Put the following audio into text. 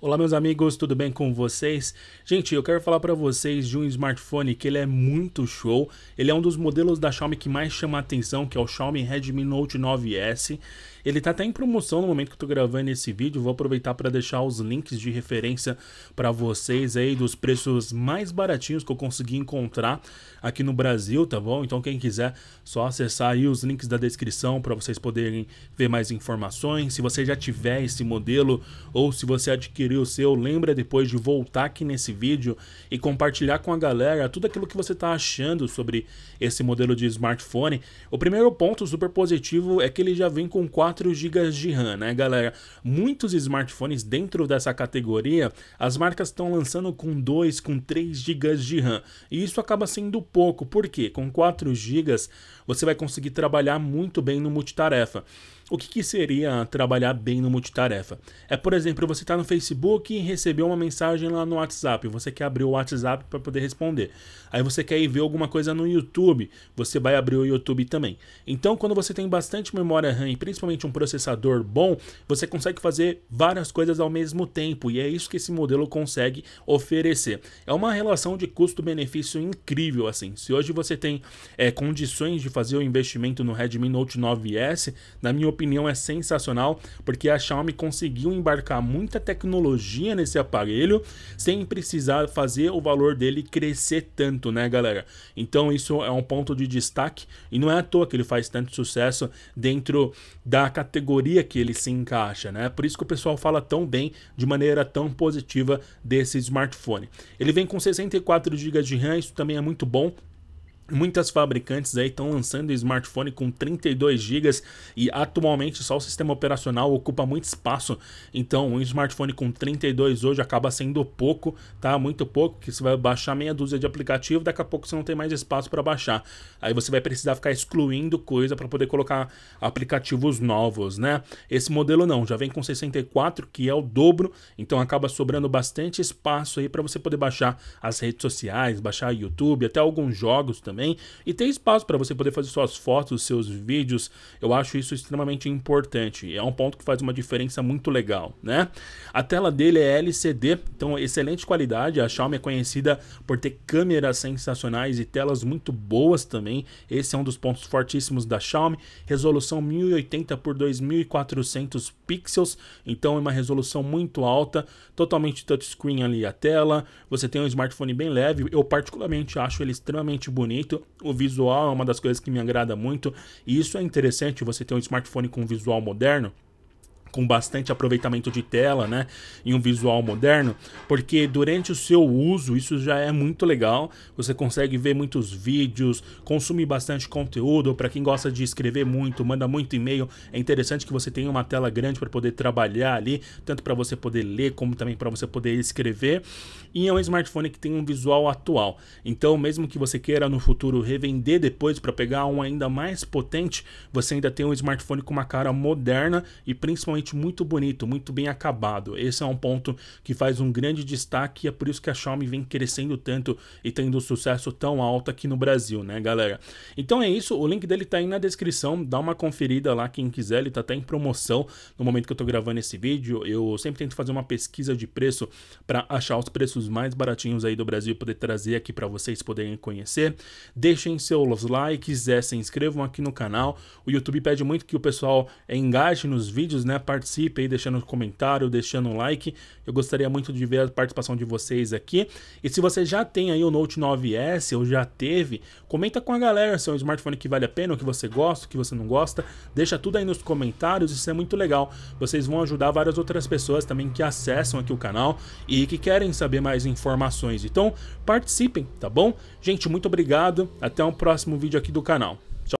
Olá meus amigos, tudo bem com vocês? Gente, eu quero falar para vocês de um smartphone que ele é muito show. Ele é um dos modelos da Xiaomi que mais chama a atenção, que é o Xiaomi Redmi Note 9S. Ele tá até em promoção no momento que eu tô gravando esse vídeo. Vou aproveitar para deixar os links de referência para vocês aí dos preços mais baratinhos que eu consegui encontrar aqui no Brasil, tá bom? Então quem quiser, só acessar aí os links da descrição para vocês poderem ver mais informações. Se você já tiver esse modelo ou se você adquirir sugerir o seu. Lembra depois de voltar aqui nesse vídeo e compartilhar com a galera tudo aquilo que você está achando sobre esse modelo de smartphone. O primeiro ponto super positivo é que ele já vem com 4 GB de RAM, né, galera? Muitos smartphones dentro dessa categoria, as marcas estão lançando com 2, com 3 GB de RAM. E isso acaba sendo pouco, porque com 4 GB você vai conseguir trabalhar muito bem no multitarefa. O que, que, seria trabalhar bem no multitarefa? É, por exemplo, você está no Facebook e recebeu uma mensagem lá no WhatsApp. Você quer abrir o WhatsApp para poder responder. Aí você quer ir ver alguma coisa no YouTube. Você vai abrir o YouTube também. Então, quando você tem bastante memória RAM e principalmente um processador bom, você consegue fazer várias coisas ao mesmo tempo. E é isso que esse modelo consegue oferecer. É uma relação de custo-benefício incrível. assim. Se hoje você tem é, condições de fazer o investimento no Redmi Note 9S, na minha opinião, opinião, é sensacional, porque a Xiaomi conseguiu embarcar muita tecnologia nesse aparelho sem precisar fazer o valor dele crescer tanto, né, galera? Então, isso é um ponto de destaque e não é à toa que ele faz tanto sucesso dentro da categoria que ele se encaixa, né? Por isso que o pessoal fala tão bem, de maneira tão positiva desse smartphone. Ele vem com 64 GB de RAM, isso também é muito bom, Muitas fabricantes aí estão lançando smartphone com 32 GB e atualmente só o sistema operacional ocupa muito espaço. Então, um smartphone com 32 hoje acaba sendo pouco, tá? Muito pouco, que você vai baixar meia dúzia de aplicativo, daqui a pouco você não tem mais espaço para baixar. Aí você vai precisar ficar excluindo coisa para poder colocar aplicativos novos, né? Esse modelo não, já vem com 64, que é o dobro, então acaba sobrando bastante espaço aí para você poder baixar as redes sociais, baixar YouTube, até alguns jogos também também e ter espaço para você poder fazer suas fotos, seus vídeos. Eu acho isso extremamente importante. É um ponto que faz uma diferença muito legal, né? A tela dele é LCD, então excelente qualidade. A Xiaomi é conhecida por ter câmeras sensacionais e telas muito boas também. Esse é um dos pontos fortíssimos da Xiaomi. Resolução 1080 por 2400 pixels, então é uma resolução muito alta, totalmente touchscreen ali a tela. Você tem um smartphone bem leve. Eu particularmente acho ele extremamente bonito muito, o visual é uma das coisas que me agrada muito, e isso é interessante, você ter um smartphone com um visual moderno, com bastante aproveitamento de tela, né, e um visual moderno, porque durante o seu uso isso já é muito legal. Você consegue ver muitos vídeos, consumir bastante conteúdo. Para quem gosta de escrever muito, manda muito e-mail, é interessante que você tenha uma tela grande para poder trabalhar ali, tanto para você poder ler como também para você poder escrever. E é um smartphone que tem um visual atual. Então, mesmo que você queira no futuro revender depois para pegar um ainda mais potente, você ainda tem um smartphone com uma cara moderna e principalmente realmente muito bonito, muito bem acabado. Esse é um ponto que faz um grande destaque e é por isso que a Xiaomi vem crescendo tanto e tendo sucesso tão alto aqui no Brasil, né, galera? Então é isso, o link dele tá aí na descrição, dá uma conferida lá quem quiser, ele tá até em promoção no momento que eu tô gravando esse vídeo. Eu sempre tento fazer uma pesquisa de preço para achar os preços mais baratinhos aí do Brasil e poder trazer aqui para vocês poderem conhecer. Deixem seus likes, é, se inscrevam aqui no canal. O YouTube pede muito que o pessoal engaje nos vídeos, né? participe aí deixando um comentário, deixando um like. Eu gostaria muito de ver a participação de vocês aqui. E se você já tem aí o Note 9S ou já teve, comenta com a galera se é um smartphone que vale a pena, o que você gosta, o que você não gosta. Deixa tudo aí nos comentários, isso é muito legal. Vocês vão ajudar várias outras pessoas também que acessam aqui o canal e que querem saber mais informações. Então, participem, tá bom? Gente, muito obrigado. Até o próximo vídeo aqui do canal.